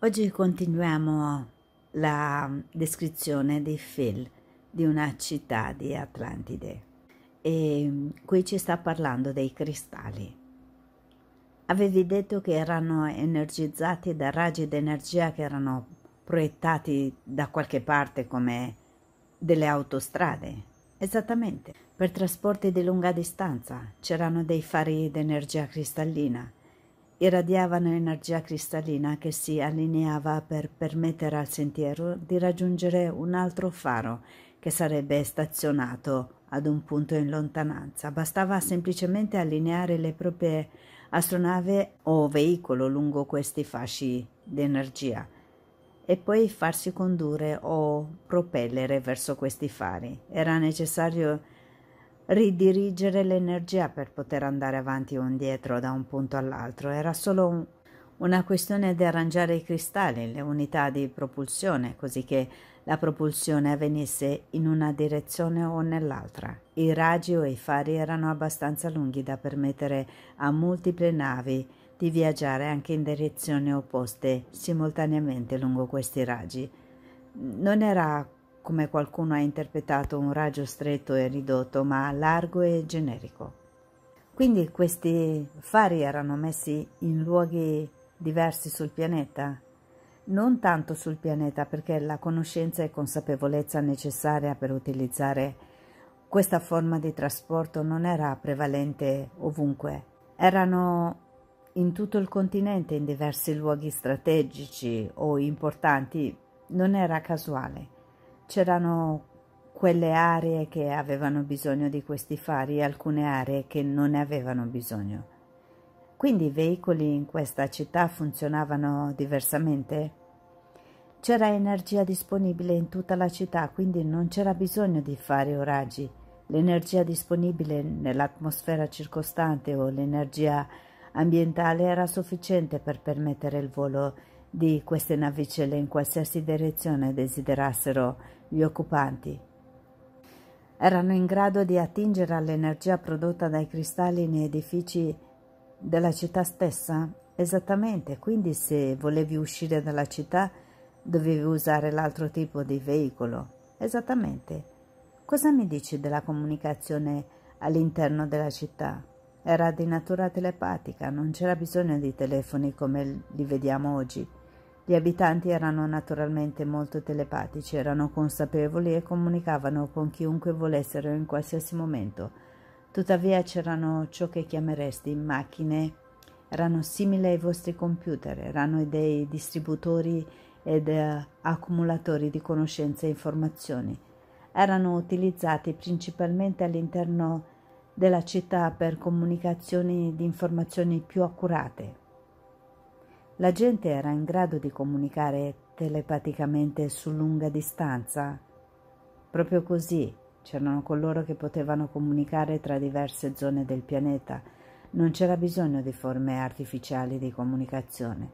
Oggi continuiamo la descrizione dei film di una città di Atlantide e mm, qui ci sta parlando dei cristalli. Avevi detto che erano energizzati da raggi d'energia che erano proiettati da qualche parte come delle autostrade. Esattamente, per trasporti di lunga distanza c'erano dei fari d'energia cristallina irradiavano energia cristallina che si allineava per permettere al sentiero di raggiungere un altro faro che sarebbe stazionato ad un punto in lontananza. Bastava semplicemente allineare le proprie astronave o veicolo lungo questi fasci di energia e poi farsi condurre o propellere verso questi fari. Era necessario ridirigere l'energia per poter andare avanti o indietro da un punto all'altro, era solo un, una questione di arrangiare i cristalli, le unità di propulsione, così che la propulsione avvenisse in una direzione o nell'altra. I raggi o i fari erano abbastanza lunghi da permettere a multiple navi di viaggiare anche in direzioni opposte simultaneamente lungo questi raggi. Non era come qualcuno ha interpretato un raggio stretto e ridotto, ma largo e generico. Quindi questi fari erano messi in luoghi diversi sul pianeta? Non tanto sul pianeta perché la conoscenza e consapevolezza necessaria per utilizzare questa forma di trasporto non era prevalente ovunque. Erano in tutto il continente, in diversi luoghi strategici o importanti, non era casuale c'erano quelle aree che avevano bisogno di questi fari e alcune aree che non ne avevano bisogno. Quindi i veicoli in questa città funzionavano diversamente? C'era energia disponibile in tutta la città, quindi non c'era bisogno di fare oraggi. L'energia disponibile nell'atmosfera circostante o l'energia ambientale era sufficiente per permettere il volo di queste navicelle in qualsiasi direzione desiderassero gli occupanti. Erano in grado di attingere all'energia prodotta dai cristalli nei edifici della città stessa? Esattamente, quindi se volevi uscire dalla città dovevi usare l'altro tipo di veicolo. Esattamente. Cosa mi dici della comunicazione all'interno della città? Era di natura telepatica, non c'era bisogno di telefoni come li vediamo oggi. Gli abitanti erano naturalmente molto telepatici, erano consapevoli e comunicavano con chiunque volessero in qualsiasi momento. Tuttavia c'erano ciò che chiameresti macchine, erano simili ai vostri computer, erano dei distributori ed eh, accumulatori di conoscenze e informazioni. Erano utilizzati principalmente all'interno della città per comunicazioni di informazioni più accurate la gente era in grado di comunicare telepaticamente su lunga distanza? Proprio così, c'erano coloro che potevano comunicare tra diverse zone del pianeta. Non c'era bisogno di forme artificiali di comunicazione.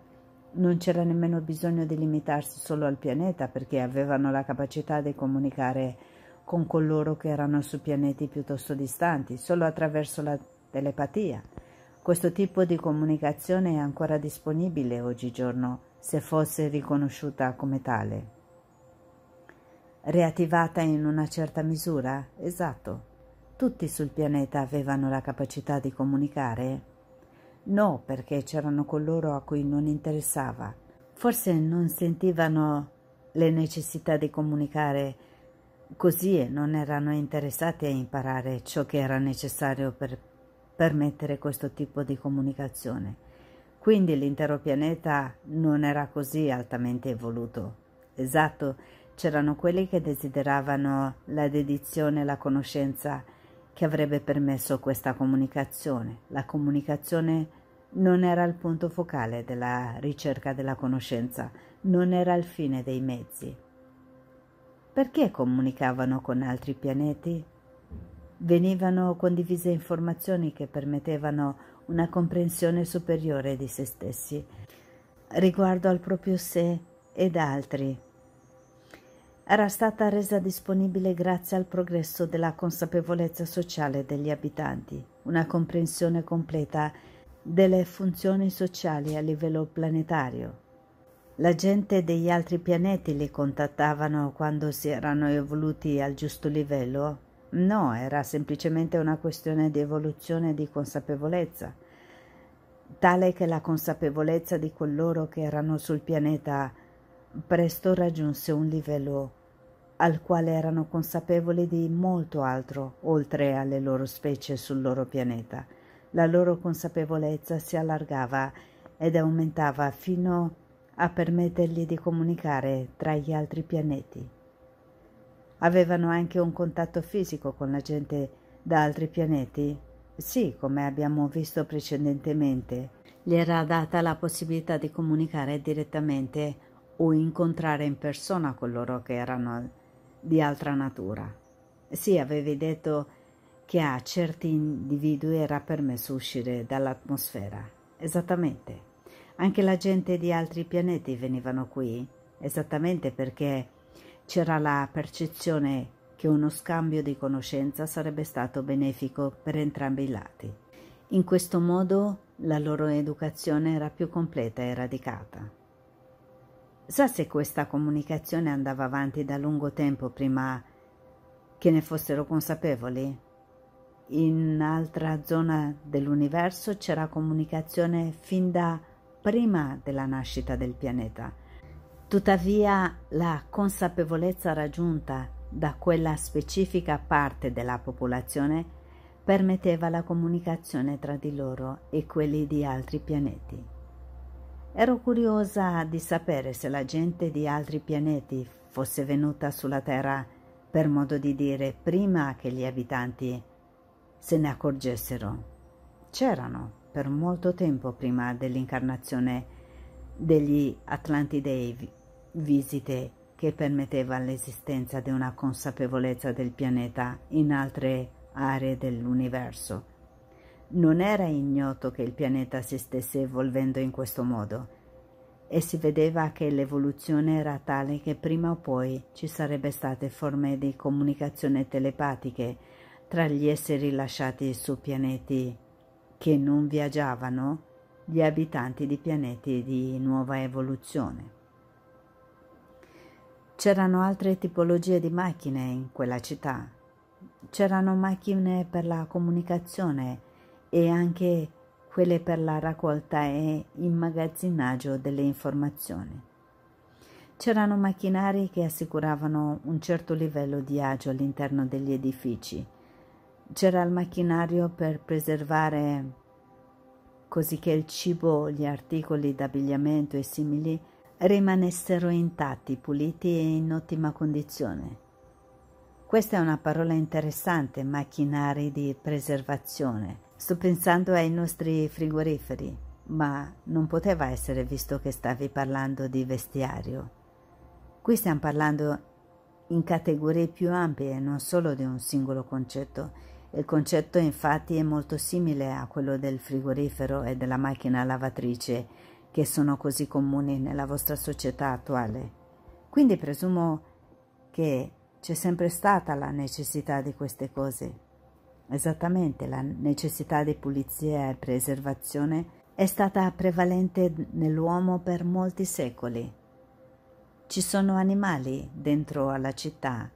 Non c'era nemmeno bisogno di limitarsi solo al pianeta perché avevano la capacità di comunicare con coloro che erano su pianeti piuttosto distanti, solo attraverso la telepatia. Questo tipo di comunicazione è ancora disponibile oggigiorno se fosse riconosciuta come tale. Reattivata in una certa misura? Esatto. Tutti sul pianeta avevano la capacità di comunicare? No, perché c'erano coloro a cui non interessava. Forse non sentivano le necessità di comunicare così e non erano interessati a imparare ciò che era necessario per permettere questo tipo di comunicazione. Quindi l'intero pianeta non era così altamente evoluto. Esatto, c'erano quelli che desideravano la dedizione e la conoscenza che avrebbe permesso questa comunicazione. La comunicazione non era il punto focale della ricerca della conoscenza, non era il fine dei mezzi. Perché comunicavano con altri pianeti? venivano condivise informazioni che permettevano una comprensione superiore di se stessi riguardo al proprio sé ed altri. Era stata resa disponibile grazie al progresso della consapevolezza sociale degli abitanti, una comprensione completa delle funzioni sociali a livello planetario. La gente degli altri pianeti li contattavano quando si erano evoluti al giusto livello No, era semplicemente una questione di evoluzione e di consapevolezza, tale che la consapevolezza di coloro che erano sul pianeta presto raggiunse un livello al quale erano consapevoli di molto altro oltre alle loro specie sul loro pianeta. La loro consapevolezza si allargava ed aumentava fino a permettergli di comunicare tra gli altri pianeti. Avevano anche un contatto fisico con la gente da altri pianeti? Sì, come abbiamo visto precedentemente. Gli era data la possibilità di comunicare direttamente o incontrare in persona coloro che erano di altra natura. Sì, avevi detto che a certi individui era permesso uscire dall'atmosfera. Esattamente. Anche la gente di altri pianeti venivano qui, esattamente perché c'era la percezione che uno scambio di conoscenza sarebbe stato benefico per entrambi i lati. In questo modo la loro educazione era più completa e radicata. Sa se questa comunicazione andava avanti da lungo tempo prima che ne fossero consapevoli? In altra zona dell'universo c'era comunicazione fin da prima della nascita del pianeta Tuttavia la consapevolezza raggiunta da quella specifica parte della popolazione permetteva la comunicazione tra di loro e quelli di altri pianeti. Ero curiosa di sapere se la gente di altri pianeti fosse venuta sulla Terra, per modo di dire, prima che gli abitanti se ne accorgessero. C'erano per molto tempo prima dell'incarnazione degli Atlantidei visite che permettevano l'esistenza di una consapevolezza del pianeta in altre aree dell'universo. Non era ignoto che il pianeta si stesse evolvendo in questo modo e si vedeva che l'evoluzione era tale che prima o poi ci sarebbe state forme di comunicazione telepatiche tra gli esseri lasciati su pianeti che non viaggiavano, gli abitanti di pianeti di nuova evoluzione. C'erano altre tipologie di macchine in quella città. C'erano macchine per la comunicazione e anche quelle per la raccolta e immagazzinaggio delle informazioni. C'erano macchinari che assicuravano un certo livello di agio all'interno degli edifici. C'era il macchinario per preservare così che il cibo, gli articoli d'abbigliamento e simili rimanessero intatti, puliti e in ottima condizione. Questa è una parola interessante, macchinari di preservazione. Sto pensando ai nostri frigoriferi, ma non poteva essere visto che stavi parlando di vestiario. Qui stiamo parlando in categorie più ampie, non solo di un singolo concetto. Il concetto infatti è molto simile a quello del frigorifero e della macchina lavatrice, che sono così comuni nella vostra società attuale. Quindi presumo che c'è sempre stata la necessità di queste cose. Esattamente, la necessità di pulizia e preservazione è stata prevalente nell'uomo per molti secoli. Ci sono animali dentro alla città.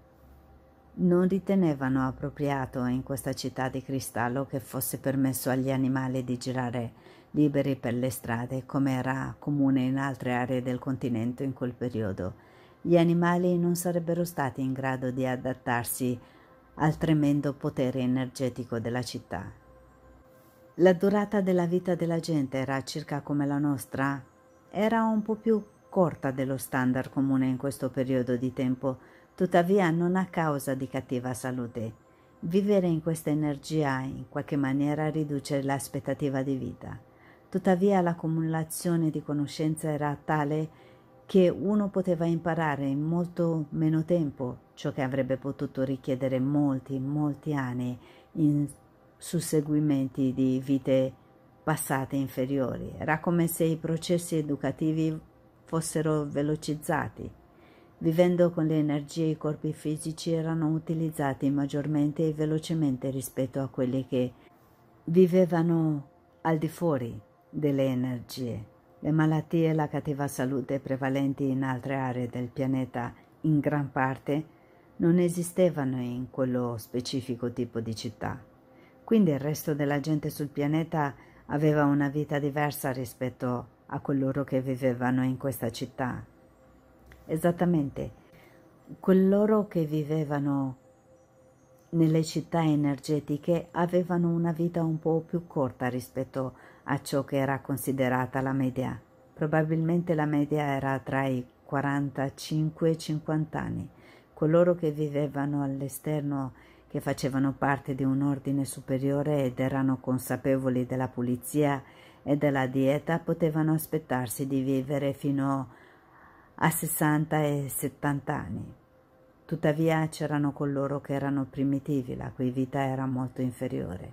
Non ritenevano appropriato in questa città di cristallo che fosse permesso agli animali di girare liberi per le strade, come era comune in altre aree del continente in quel periodo. Gli animali non sarebbero stati in grado di adattarsi al tremendo potere energetico della città. La durata della vita della gente era circa come la nostra, era un po' più corta dello standard comune in questo periodo di tempo, tuttavia non a causa di cattiva salute. Vivere in questa energia in qualche maniera riduce l'aspettativa di vita. Tuttavia l'accumulazione di conoscenza era tale che uno poteva imparare in molto meno tempo ciò che avrebbe potuto richiedere molti, molti anni in susseguimenti di vite passate inferiori. Era come se i processi educativi fossero velocizzati. Vivendo con le energie i corpi fisici erano utilizzati maggiormente e velocemente rispetto a quelli che vivevano al di fuori delle energie. Le malattie e la cattiva salute prevalenti in altre aree del pianeta, in gran parte, non esistevano in quello specifico tipo di città. Quindi il resto della gente sul pianeta aveva una vita diversa rispetto a coloro che vivevano in questa città. Esattamente, coloro che vivevano nelle città energetiche avevano una vita un po' più corta rispetto a a ciò che era considerata la media. Probabilmente la media era tra i 45 e i 50 anni. Coloro che vivevano all'esterno, che facevano parte di un ordine superiore ed erano consapevoli della pulizia e della dieta, potevano aspettarsi di vivere fino a 60 e 70 anni. Tuttavia c'erano coloro che erano primitivi, la cui vita era molto inferiore.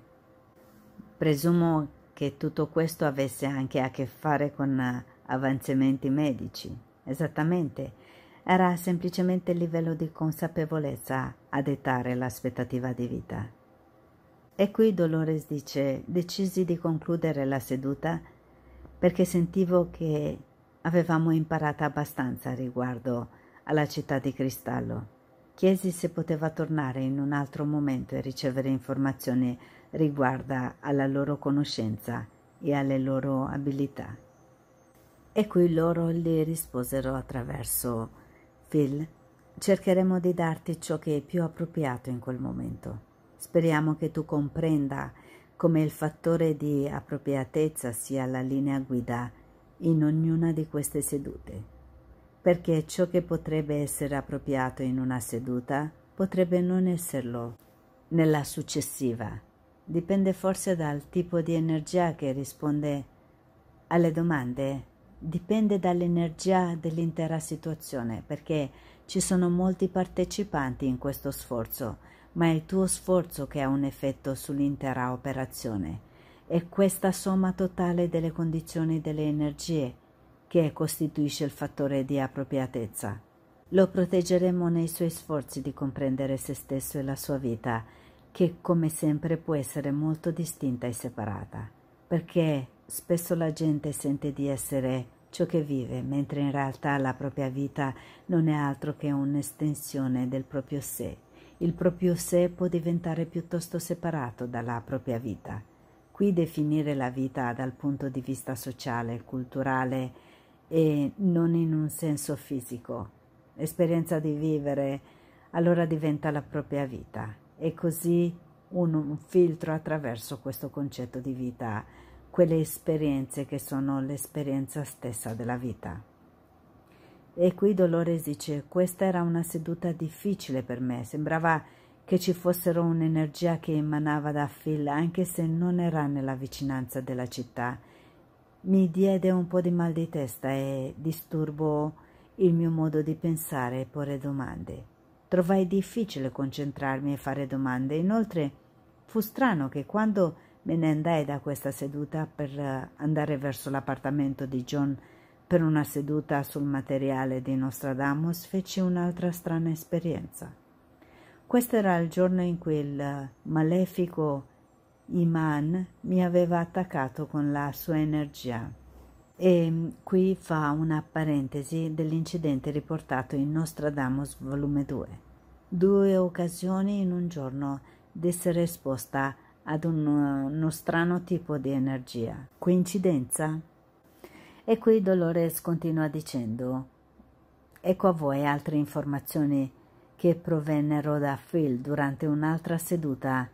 Presumo che tutto questo avesse anche a che fare con eh, avanzamenti medici. Esattamente, era semplicemente il livello di consapevolezza a dettare l'aspettativa di vita. E qui Dolores dice, decisi di concludere la seduta perché sentivo che avevamo imparato abbastanza riguardo alla città di cristallo. Chiesi se poteva tornare in un altro momento e ricevere informazioni riguarda alla loro conoscenza e alle loro abilità. E qui loro le risposero attraverso Phil, cercheremo di darti ciò che è più appropriato in quel momento. Speriamo che tu comprenda come il fattore di appropriatezza sia la linea guida in ognuna di queste sedute, perché ciò che potrebbe essere appropriato in una seduta potrebbe non esserlo nella successiva Dipende forse dal tipo di energia che risponde alle domande, dipende dall'energia dell'intera situazione, perché ci sono molti partecipanti in questo sforzo, ma è il tuo sforzo che ha un effetto sull'intera operazione. È questa somma totale delle condizioni delle energie che costituisce il fattore di appropriatezza. Lo proteggeremo nei suoi sforzi di comprendere se stesso e la sua vita che come sempre può essere molto distinta e separata, perché spesso la gente sente di essere ciò che vive, mentre in realtà la propria vita non è altro che un'estensione del proprio sé. Il proprio sé può diventare piuttosto separato dalla propria vita. Qui definire la vita dal punto di vista sociale, culturale e non in un senso fisico. L'esperienza di vivere allora diventa la propria vita e così un, un filtro attraverso questo concetto di vita, quelle esperienze che sono l'esperienza stessa della vita. E qui Dolores dice, questa era una seduta difficile per me, sembrava che ci fossero un'energia che emanava da Phil anche se non era nella vicinanza della città. Mi diede un po' di mal di testa e disturbò il mio modo di pensare e porre domande. Trovai difficile concentrarmi e fare domande. Inoltre fu strano che quando me ne andai da questa seduta per eh, andare verso l'appartamento di John per una seduta sul materiale di Nostradamus, feci un'altra strana esperienza. Questo era il giorno in cui il eh, malefico Iman mi aveva attaccato con la sua energia. E mm, qui fa una parentesi dell'incidente riportato in Nostradamus volume 2. Due occasioni in un giorno d'essere esposta ad un, uh, uno strano tipo di energia. Coincidenza? E qui Dolores continua dicendo: Ecco a voi altre informazioni che provennero da Phil durante un'altra seduta,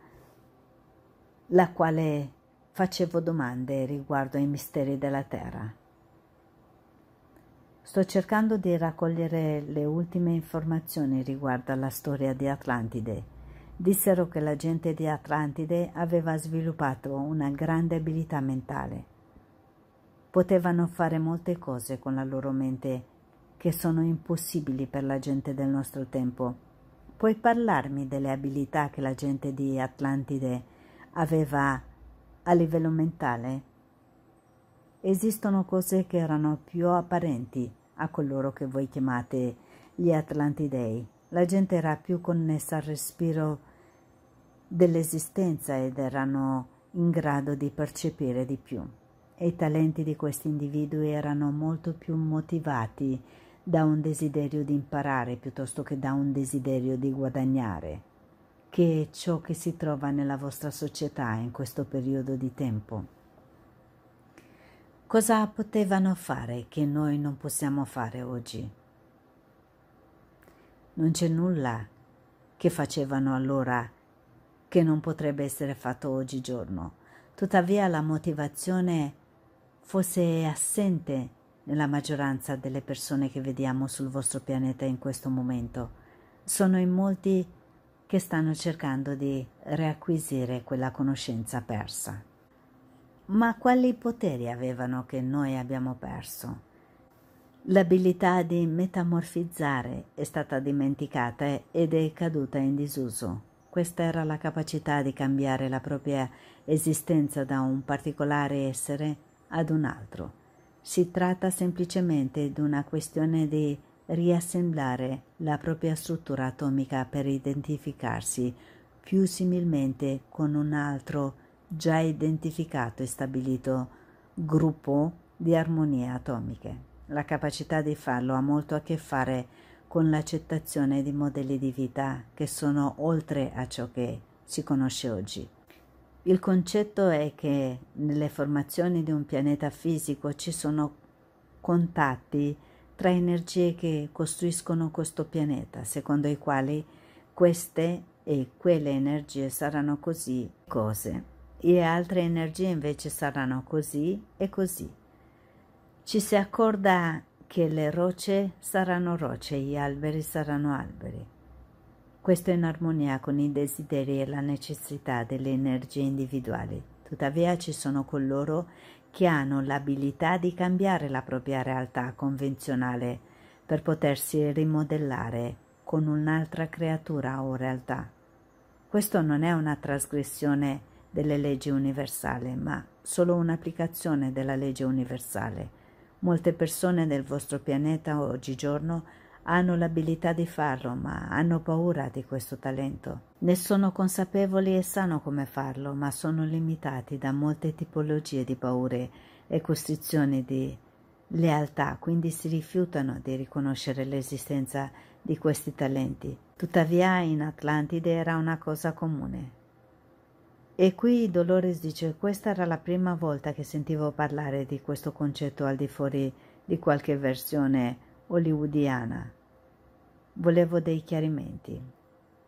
la quale facevo domande riguardo ai misteri della Terra. Sto cercando di raccogliere le ultime informazioni riguardo alla storia di Atlantide. Dissero che la gente di Atlantide aveva sviluppato una grande abilità mentale. Potevano fare molte cose con la loro mente che sono impossibili per la gente del nostro tempo. Puoi parlarmi delle abilità che la gente di Atlantide aveva a livello mentale. Esistono cose che erano più apparenti a coloro che voi chiamate gli Atlantidei. La gente era più connessa al respiro dell'esistenza ed erano in grado di percepire di più. E i talenti di questi individui erano molto più motivati da un desiderio di imparare piuttosto che da un desiderio di guadagnare che è ciò che si trova nella vostra società in questo periodo di tempo. Cosa potevano fare che noi non possiamo fare oggi? Non c'è nulla che facevano allora che non potrebbe essere fatto oggigiorno. Tuttavia la motivazione fosse assente nella maggioranza delle persone che vediamo sul vostro pianeta in questo momento. Sono in molti che stanno cercando di riacquisire quella conoscenza persa. Ma quali poteri avevano che noi abbiamo perso? L'abilità di metamorfizzare è stata dimenticata ed è caduta in disuso. Questa era la capacità di cambiare la propria esistenza da un particolare essere ad un altro. Si tratta semplicemente di una questione di riassemblare la propria struttura atomica per identificarsi più similmente con un altro già identificato e stabilito gruppo di armonie atomiche. La capacità di farlo ha molto a che fare con l'accettazione di modelli di vita che sono oltre a ciò che si conosce oggi. Il concetto è che nelle formazioni di un pianeta fisico ci sono contatti tre energie che costruiscono questo pianeta, secondo i quali queste e quelle energie saranno così cose e altre energie invece saranno così e così. Ci si accorda che le rocce saranno rocce, gli alberi saranno alberi. Questo è in armonia con i desideri e la necessità delle energie individuali. Tuttavia ci sono coloro che hanno l'abilità di cambiare la propria realtà convenzionale per potersi rimodellare con un'altra creatura o realtà. Questo non è una trasgressione delle leggi universali, ma solo un'applicazione della legge universale. Molte persone del vostro pianeta oggigiorno hanno l'abilità di farlo, ma hanno paura di questo talento. Ne sono consapevoli e sanno come farlo, ma sono limitati da molte tipologie di paure e costrizioni di lealtà, quindi si rifiutano di riconoscere l'esistenza di questi talenti. Tuttavia in Atlantide era una cosa comune. E qui Dolores dice questa era la prima volta che sentivo parlare di questo concetto al di fuori di qualche versione hollywoodiana. Volevo dei chiarimenti.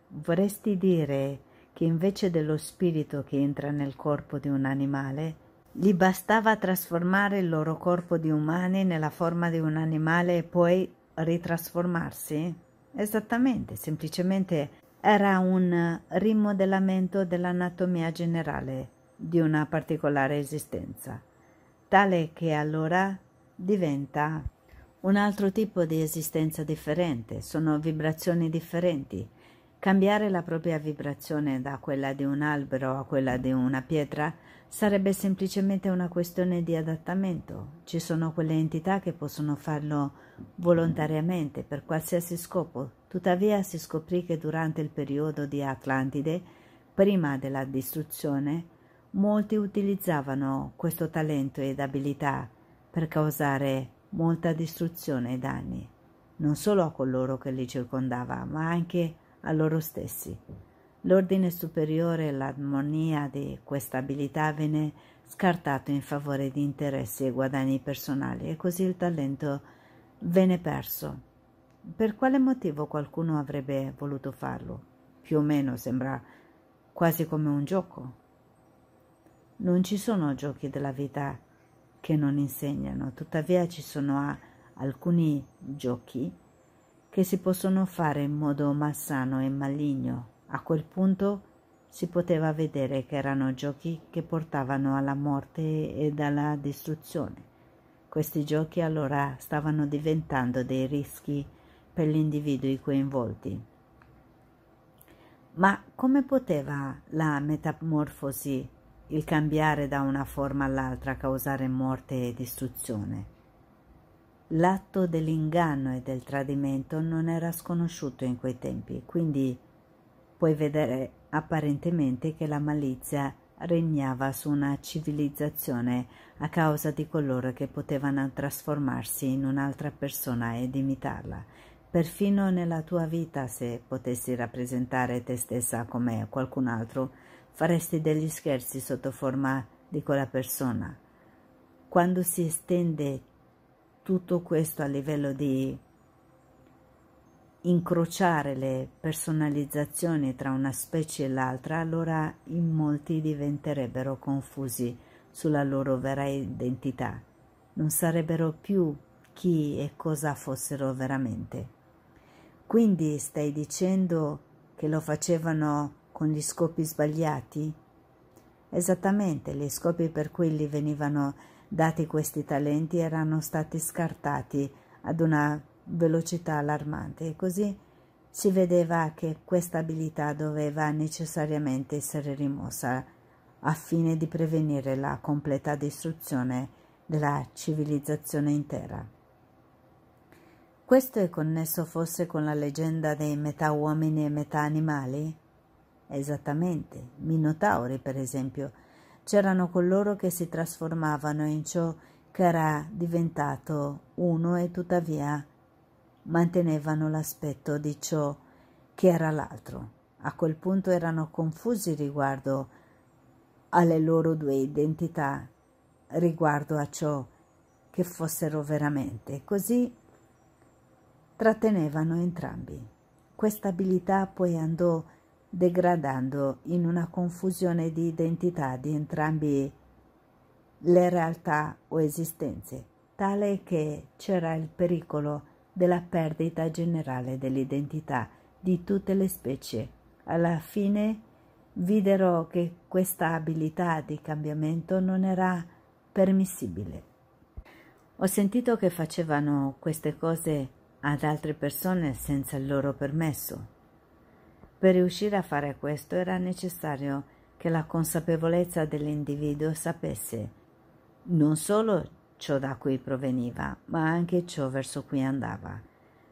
Vorresti dire che invece dello spirito che entra nel corpo di un animale, gli bastava trasformare il loro corpo di umani nella forma di un animale e poi ritrasformarsi? Esattamente, semplicemente era un rimodellamento dell'anatomia generale di una particolare esistenza, tale che allora diventa un altro tipo di esistenza differente, sono vibrazioni differenti. Cambiare la propria vibrazione da quella di un albero a quella di una pietra sarebbe semplicemente una questione di adattamento. Ci sono quelle entità che possono farlo volontariamente per qualsiasi scopo. Tuttavia si scoprì che durante il periodo di Atlantide, prima della distruzione, molti utilizzavano questo talento ed abilità per causare molta distruzione e danni, non solo a coloro che li circondava, ma anche a loro stessi. L'ordine superiore e l'armonia di questa abilità venne scartato in favore di interessi e guadagni personali e così il talento venne perso. Per quale motivo qualcuno avrebbe voluto farlo? Più o meno sembra quasi come un gioco. Non ci sono giochi della vita che non insegnano, tuttavia ci sono ah, alcuni giochi che si possono fare in modo malsano e maligno. A quel punto si poteva vedere che erano giochi che portavano alla morte e alla distruzione. Questi giochi allora stavano diventando dei rischi per gli individui coinvolti. Ma come poteva la metamorfosi il cambiare da una forma all'altra, causare morte e distruzione. L'atto dell'inganno e del tradimento non era sconosciuto in quei tempi, quindi puoi vedere apparentemente che la malizia regnava su una civilizzazione a causa di coloro che potevano trasformarsi in un'altra persona ed imitarla, perfino nella tua vita se potessi rappresentare te stessa come qualcun altro, faresti degli scherzi sotto forma di quella persona. Quando si estende tutto questo a livello di incrociare le personalizzazioni tra una specie e l'altra, allora in molti diventerebbero confusi sulla loro vera identità, non sarebbero più chi e cosa fossero veramente. Quindi stai dicendo che lo facevano con gli scopi sbagliati? Esattamente, gli scopi per cui gli venivano dati questi talenti erano stati scartati ad una velocità allarmante e così si vedeva che questa abilità doveva necessariamente essere rimossa a fine di prevenire la completa distruzione della civilizzazione intera. Questo è connesso forse con la leggenda dei metà uomini e metà animali? Esattamente, minotauri per esempio, c'erano coloro che si trasformavano in ciò che era diventato uno e tuttavia mantenevano l'aspetto di ciò che era l'altro. A quel punto erano confusi riguardo alle loro due identità, riguardo a ciò che fossero veramente. Così trattenevano entrambi. Questa abilità poi andò degradando in una confusione di identità di entrambi le realtà o esistenze, tale che c'era il pericolo della perdita generale dell'identità di tutte le specie. Alla fine videro che questa abilità di cambiamento non era permissibile. Ho sentito che facevano queste cose ad altre persone senza il loro permesso per riuscire a fare questo era necessario che la consapevolezza dell'individuo sapesse non solo ciò da cui proveniva, ma anche ciò verso cui andava.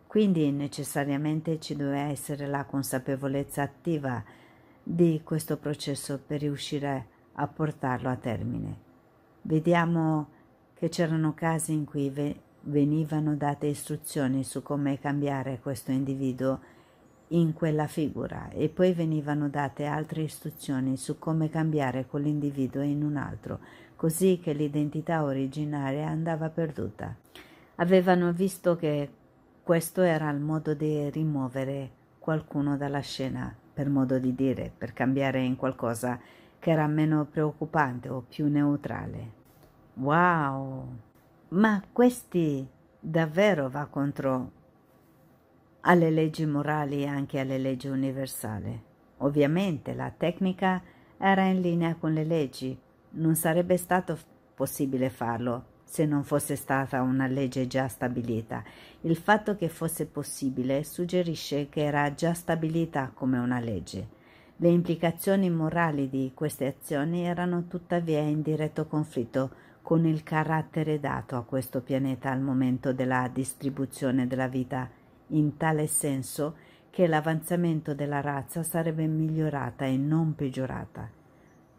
Quindi necessariamente ci doveva essere la consapevolezza attiva di questo processo per riuscire a portarlo a termine. Vediamo che c'erano casi in cui venivano date istruzioni su come cambiare questo individuo in quella figura e poi venivano date altre istruzioni su come cambiare quell'individuo in un altro, così che l'identità originaria andava perduta. Avevano visto che questo era il modo di rimuovere qualcuno dalla scena, per modo di dire, per cambiare in qualcosa che era meno preoccupante o più neutrale. Wow! Ma questi davvero va contro alle leggi morali e anche alle leggi universali. Ovviamente la tecnica era in linea con le leggi, non sarebbe stato possibile farlo se non fosse stata una legge già stabilita. Il fatto che fosse possibile suggerisce che era già stabilita come una legge. Le implicazioni morali di queste azioni erano tuttavia in diretto conflitto con il carattere dato a questo pianeta al momento della distribuzione della vita in tale senso che l'avanzamento della razza sarebbe migliorata e non peggiorata.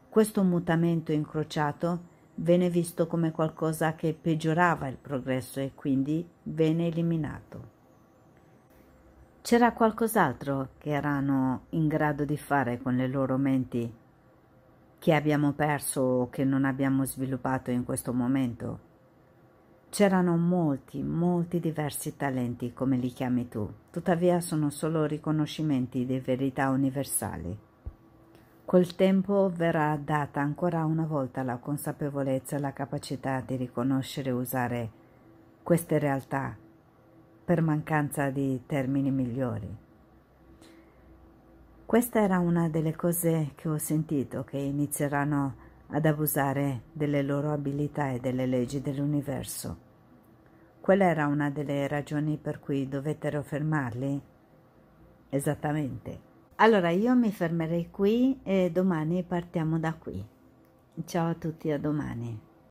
Questo mutamento incrociato venne visto come qualcosa che peggiorava il progresso e quindi venne eliminato. C'era qualcos'altro che erano in grado di fare con le loro menti che abbiamo perso o che non abbiamo sviluppato in questo momento? C'erano molti, molti diversi talenti, come li chiami tu, tuttavia sono solo riconoscimenti di verità universali. Col tempo verrà data ancora una volta la consapevolezza e la capacità di riconoscere e usare queste realtà per mancanza di termini migliori. Questa era una delle cose che ho sentito che inizieranno a ad abusare delle loro abilità e delle leggi dell'universo. Quella era una delle ragioni per cui dovettero fermarli? Esattamente. Allora io mi fermerei qui e domani partiamo da qui. Ciao a tutti, a domani.